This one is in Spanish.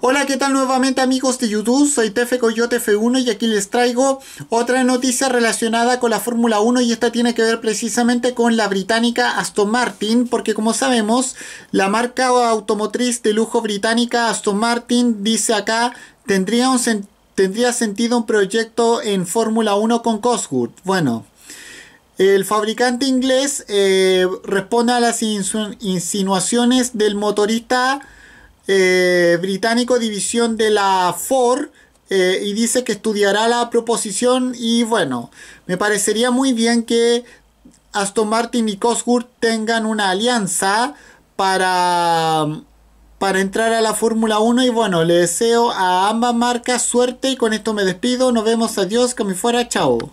Hola, ¿qué tal nuevamente amigos de YouTube? Soy Tefe Coyote F1 y aquí les traigo otra noticia relacionada con la Fórmula 1 y esta tiene que ver precisamente con la británica Aston Martin porque como sabemos la marca automotriz de lujo británica Aston Martin dice acá tendría, un tendría sentido un proyecto en Fórmula 1 con Cosworth, Bueno, el fabricante inglés eh, responde a las insinuaciones del motorista eh, británico, división de la Ford eh, y dice que estudiará la proposición y bueno, me parecería muy bien que Aston Martin y Cosworth tengan una alianza para, para entrar a la Fórmula 1 y bueno, le deseo a ambas marcas suerte y con esto me despido, nos vemos, adiós, que fuera, chao.